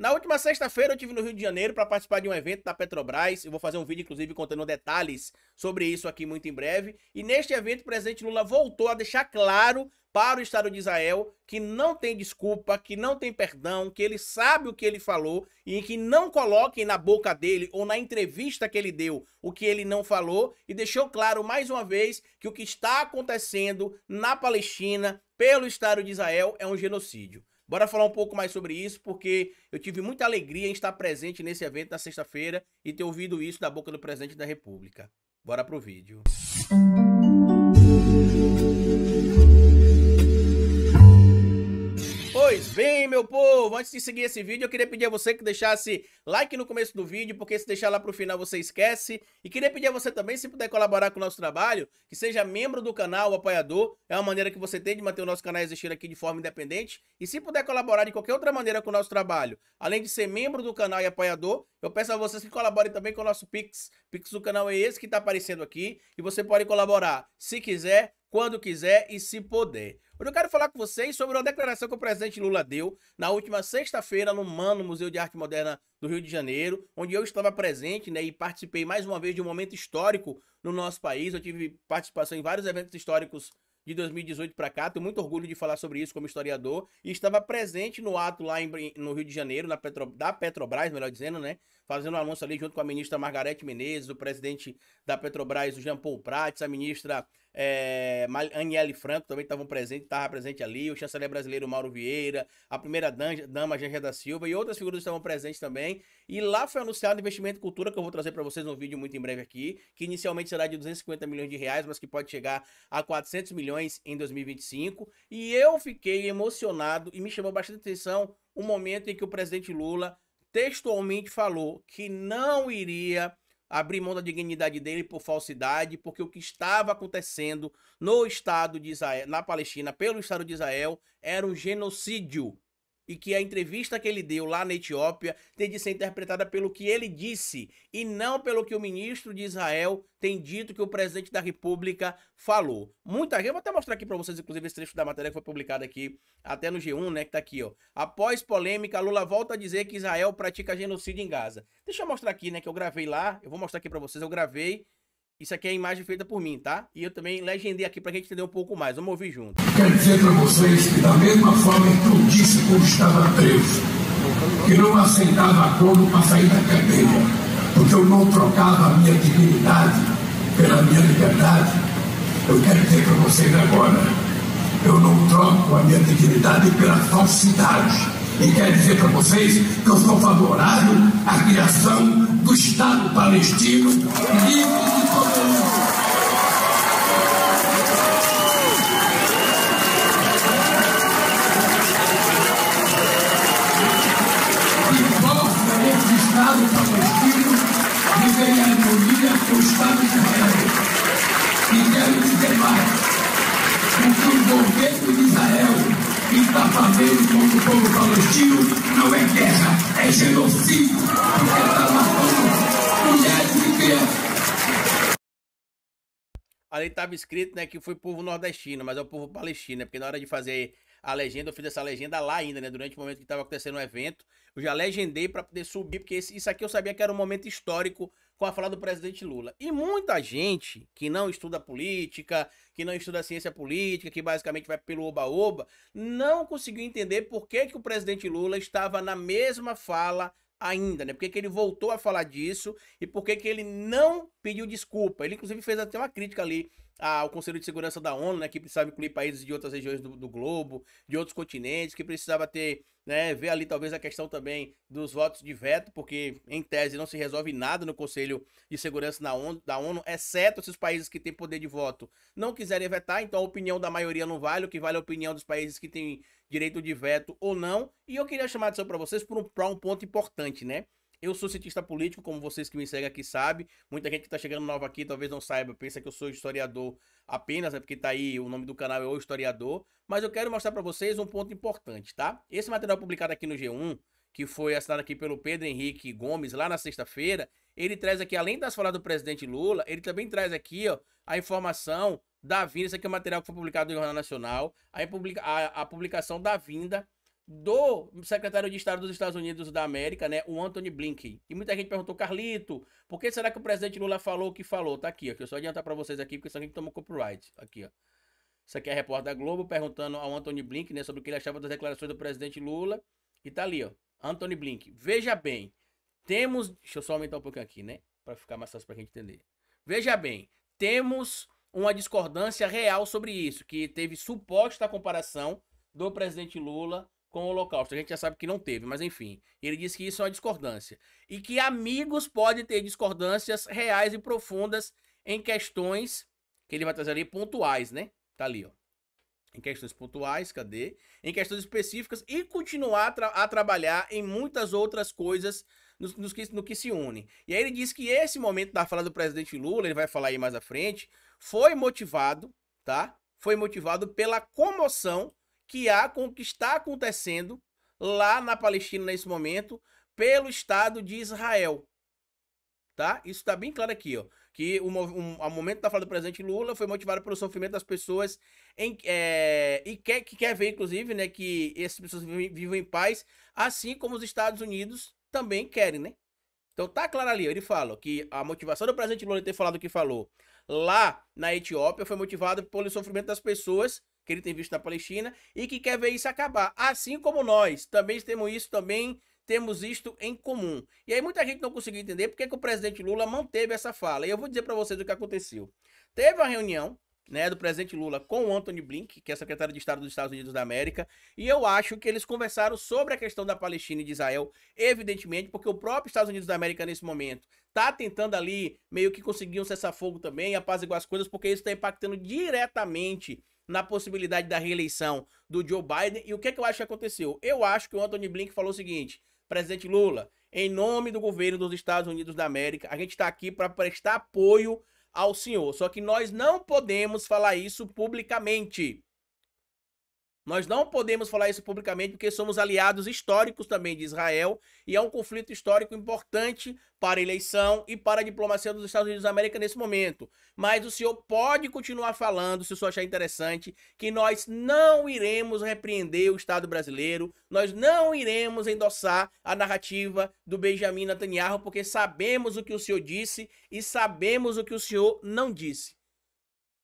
Na última sexta-feira eu tive no Rio de Janeiro para participar de um evento da Petrobras. Eu vou fazer um vídeo, inclusive, contando detalhes sobre isso aqui muito em breve. E neste evento, o presidente Lula voltou a deixar claro para o Estado de Israel que não tem desculpa, que não tem perdão, que ele sabe o que ele falou e que não coloquem na boca dele ou na entrevista que ele deu o que ele não falou e deixou claro mais uma vez que o que está acontecendo na Palestina pelo Estado de Israel é um genocídio. Bora falar um pouco mais sobre isso, porque eu tive muita alegria em estar presente nesse evento na sexta-feira e ter ouvido isso da boca do presidente da República. Bora pro vídeo. Música meu povo, antes de seguir esse vídeo, eu queria pedir a você que deixasse like no começo do vídeo, porque se deixar lá pro final você esquece. E queria pedir a você também, se puder colaborar com o nosso trabalho, que seja membro do canal, apoiador. É uma maneira que você tem de manter o nosso canal existindo aqui de forma independente. E se puder colaborar de qualquer outra maneira com o nosso trabalho, além de ser membro do canal e apoiador, eu peço a vocês que colaborem também com o nosso Pix. Pix do canal é esse que tá aparecendo aqui. E você pode colaborar, se quiser, quando quiser e se puder. Hoje eu quero falar com vocês sobre uma declaração que o presidente Lula deu na última sexta-feira no Mano Museu de Arte Moderna do Rio de Janeiro, onde eu estava presente né, e participei mais uma vez de um momento histórico no nosso país. Eu tive participação em vários eventos históricos de 2018 para cá, tenho muito orgulho de falar sobre isso como historiador, e estava presente no ato lá em, no Rio de Janeiro, na Petro, da Petrobras, melhor dizendo, né? Fazendo um anúncio ali junto com a ministra Margarete Menezes, o presidente da Petrobras, o Jean Paul Prates, a ministra é, Aniele Franco também estavam presentes, estava presente ali, o chanceler brasileiro Mauro Vieira, a primeira dama Janja da Silva e outras figuras estavam presentes também. E lá foi anunciado o investimento em cultura, que eu vou trazer para vocês um vídeo muito em breve aqui, que inicialmente será de 250 milhões de reais, mas que pode chegar a 400 milhões em 2025. E eu fiquei emocionado e me chamou bastante atenção o momento em que o presidente Lula textualmente falou que não iria abrir mão da dignidade dele por falsidade, porque o que estava acontecendo no Estado de Israel, na Palestina, pelo Estado de Israel, era um genocídio e que a entrevista que ele deu lá na Etiópia tem de ser interpretada pelo que ele disse e não pelo que o ministro de Israel tem dito que o presidente da República falou. Muita gente, vou até mostrar aqui para vocês, inclusive, esse trecho da matéria que foi publicada aqui, até no G1, né, que tá aqui, ó. Após polêmica, Lula volta a dizer que Israel pratica genocídio em Gaza. Deixa eu mostrar aqui, né, que eu gravei lá, eu vou mostrar aqui para vocês, eu gravei isso aqui é a imagem feita por mim, tá? E eu também legendei aqui pra gente entender um pouco mais. Vamos ouvir junto. Quero dizer pra vocês que da mesma forma que eu disse quando estava preso, que não aceitava acordo para sair da cadeia, porque eu não trocava a minha dignidade pela minha liberdade, eu quero dizer pra vocês agora, eu não troco a minha dignidade pela falsidade. E quero dizer para vocês que eu sou favorável à criação do Estado palestino livre de tolerância. Estado palestino viveria está fazendo contra o povo palestino não é guerra, é genocídio, porque está matando mulheres e crianças. Ali estava escrito né, que foi povo nordestino, mas é o povo palestino, né, porque na hora de fazer a legenda, eu fiz essa legenda lá ainda, né? Durante o momento que estava acontecendo o evento, eu já legendei para poder subir, porque isso aqui eu sabia que era um momento histórico com a fala do presidente Lula. E muita gente que não estuda política, que não estuda ciência política, que basicamente vai pelo oba-oba, não conseguiu entender por que, que o presidente Lula estava na mesma fala ainda, né? Por que, que ele voltou a falar disso e por que, que ele não pediu desculpa. Ele, inclusive, fez até uma crítica ali ao Conselho de Segurança da ONU, né? Que precisava incluir países de outras regiões do, do globo, de outros continentes, que precisava ter né, ver ali talvez a questão também dos votos de veto, porque em tese não se resolve nada no Conselho de Segurança da ONU, da ONU exceto se os países que têm poder de voto não quiserem vetar, então a opinião da maioria não vale, o que vale é a opinião dos países que têm direito de veto ou não. E eu queria chamar atenção para vocês para um, um ponto importante, né? Eu sou cientista político, como vocês que me seguem aqui sabem. Muita gente que está chegando nova aqui talvez não saiba, pensa que eu sou historiador apenas, né, porque tá aí o nome do canal é O Historiador. Mas eu quero mostrar para vocês um ponto importante, tá? Esse material publicado aqui no G1, que foi assinado aqui pelo Pedro Henrique Gomes lá na sexta-feira, ele traz aqui, além das falas do presidente Lula, ele também traz aqui ó, a informação da vinda. Isso aqui é o material que foi publicado no Jornal Nacional, a, a, a publicação da vinda do secretário de Estado dos Estados Unidos da América, né, o Anthony Blinken. E muita gente perguntou, Carlito, por que será que o presidente Lula falou o que falou? Tá aqui, ó, que eu só adiantar para vocês aqui, porque isso aqui tomou copyright. Aqui, ó. Isso aqui é a repórter da Globo perguntando ao Anthony Blinken, né, sobre o que ele achava das declarações do presidente Lula. E tá ali, ó, Anthony Blinken. Veja bem, temos... Deixa eu só aumentar um pouquinho aqui, né, para ficar mais fácil pra gente entender. Veja bem, temos uma discordância real sobre isso, que teve suposta comparação do presidente Lula com o Holocausto. A gente já sabe que não teve, mas enfim. Ele diz que isso é uma discordância. E que amigos podem ter discordâncias reais e profundas em questões que ele vai trazer ali pontuais, né? Tá ali, ó. Em questões pontuais, cadê? Em questões específicas e continuar tra a trabalhar em muitas outras coisas nos, que, no que se une. E aí ele diz que esse momento da fala do presidente Lula, ele vai falar aí mais à frente, foi motivado, tá? Foi motivado pela comoção que há com o que está acontecendo lá na Palestina nesse momento pelo Estado de Israel. Tá? Isso está bem claro aqui, ó. Que o, um, ao momento da fala do presidente Lula foi motivado pelo sofrimento das pessoas em, é, e quer, que quer ver, inclusive, né, que essas pessoas vivam, vivam em paz, assim como os Estados Unidos também querem, né? Então tá claro ali, ele fala que a motivação do presidente Lula ter falado o que falou lá na Etiópia foi motivada pelo sofrimento das pessoas que ele tem visto na Palestina e que quer ver isso acabar. Assim como nós também temos isso também temos isto em comum. E aí muita gente não conseguiu entender porque que o presidente Lula manteve essa fala. E eu vou dizer para vocês o que aconteceu. Teve uma reunião né, do presidente Lula com o Anthony Blink, que é secretário de Estado dos Estados Unidos da América, e eu acho que eles conversaram sobre a questão da Palestina e de Israel, evidentemente, porque o próprio Estados Unidos da América nesse momento está tentando ali meio que conseguir um cessar-fogo também, apaziguar as coisas, porque isso está impactando diretamente na possibilidade da reeleição do Joe Biden. E o que, é que eu acho que aconteceu? Eu acho que o Anthony Blink falou o seguinte: presidente Lula, em nome do governo dos Estados Unidos da América, a gente está aqui para prestar apoio ao senhor. Só que nós não podemos falar isso publicamente. Nós não podemos falar isso publicamente porque somos aliados históricos também de Israel e é um conflito histórico importante para a eleição e para a diplomacia dos Estados Unidos da América nesse momento. Mas o senhor pode continuar falando, se o senhor achar interessante, que nós não iremos repreender o Estado brasileiro, nós não iremos endossar a narrativa do Benjamin Netanyahu, porque sabemos o que o senhor disse e sabemos o que o senhor não disse.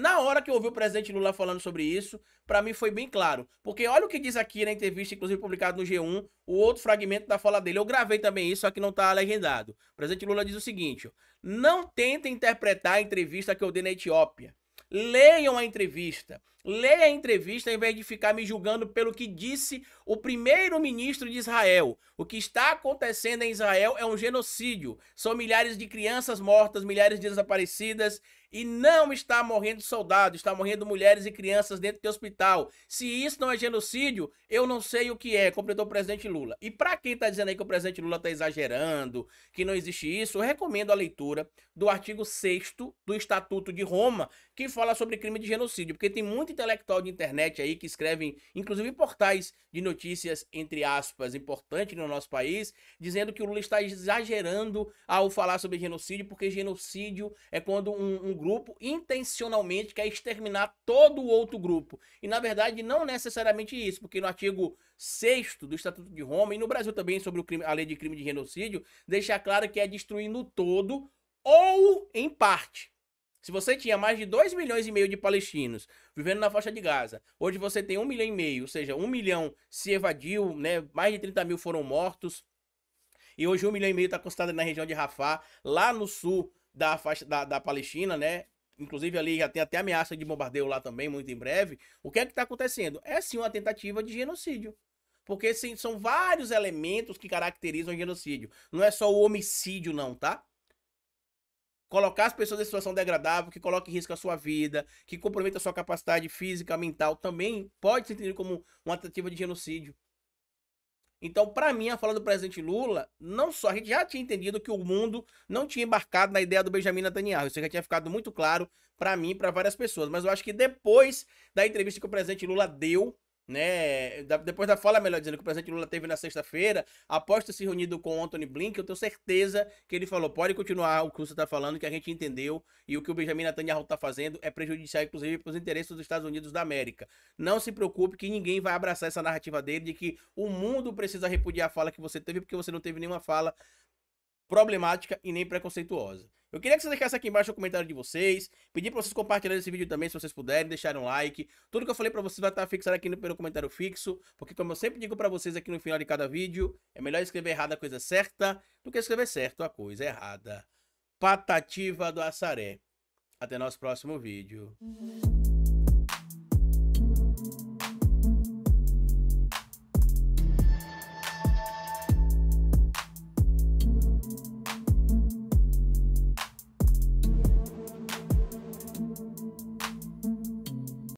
Na hora que eu ouvi o presidente Lula falando sobre isso, para mim foi bem claro. Porque olha o que diz aqui na entrevista, inclusive publicado no G1, o outro fragmento da fala dele. Eu gravei também isso, só que não tá legendado. O presidente Lula diz o seguinte: não tentem interpretar a entrevista que eu dei na Etiópia. Leiam a entrevista. Leia a entrevista em vez de ficar me julgando pelo que disse o primeiro-ministro de Israel. O que está acontecendo em Israel é um genocídio. São milhares de crianças mortas, milhares de desaparecidas, e não está morrendo soldado, está morrendo mulheres e crianças dentro de hospital. Se isso não é genocídio, eu não sei o que é, completou o presidente Lula. E para quem está dizendo aí que o presidente Lula está exagerando, que não existe isso, eu recomendo a leitura do artigo 6 do Estatuto de Roma, que fala sobre crime de genocídio, porque tem muito intelectual de internet aí que escrevem, inclusive portais de notícias, entre aspas, importante no nosso país, dizendo que o Lula está exagerando ao falar sobre genocídio, porque genocídio é quando um, um grupo intencionalmente quer exterminar todo o outro grupo. E na verdade não necessariamente isso, porque no artigo 6 do Estatuto de Roma e no Brasil também sobre crime, a lei de crime de genocídio, deixa claro que é destruir no todo ou em parte. Se você tinha mais de 2 milhões e meio de palestinos vivendo na faixa de Gaza, hoje você tem 1 um milhão e meio, ou seja, 1 um milhão se evadiu, né? mais de 30 mil foram mortos, e hoje 1 um milhão e meio está concentrado na região de Rafah, lá no sul da faixa da, da Palestina, né? Inclusive ali já tem até ameaça de bombardeio lá também, muito em breve. O que é que está acontecendo? É sim uma tentativa de genocídio. Porque sim, são vários elementos que caracterizam o genocídio. Não é só o homicídio, não, tá? Colocar as pessoas em situação degradável, que coloque em risco a sua vida, que comprometa a sua capacidade física, mental, também pode ser entendido como uma tentativa de genocídio. Então, para mim, a fala do presidente Lula, não só a gente já tinha entendido que o mundo não tinha embarcado na ideia do Benjamin Netanyahu, isso já tinha ficado muito claro para mim e para várias pessoas, mas eu acho que depois da entrevista que o presidente Lula deu né? depois da fala, melhor dizendo, que o presidente Lula teve na sexta-feira, após ter se reunido com Anthony Blink, eu tenho certeza que ele falou: pode continuar o que você está falando, que a gente entendeu, e o que o Benjamin Netanyahu está fazendo é prejudicial, inclusive, para os interesses dos Estados Unidos da América. Não se preocupe que ninguém vai abraçar essa narrativa dele de que o mundo precisa repudiar a fala que você teve, porque você não teve nenhuma fala problemática e nem preconceituosa. Eu queria que vocês deixassem aqui embaixo o comentário de vocês, pedir para vocês compartilharem esse vídeo também, se vocês puderem, deixarem um like. Tudo que eu falei para vocês vai estar fixado aqui no, pelo comentário fixo, porque como eu sempre digo para vocês aqui no final de cada vídeo, é melhor escrever errada a coisa certa do que escrever certo a coisa errada. Patativa do Assaré. Até nosso próximo vídeo.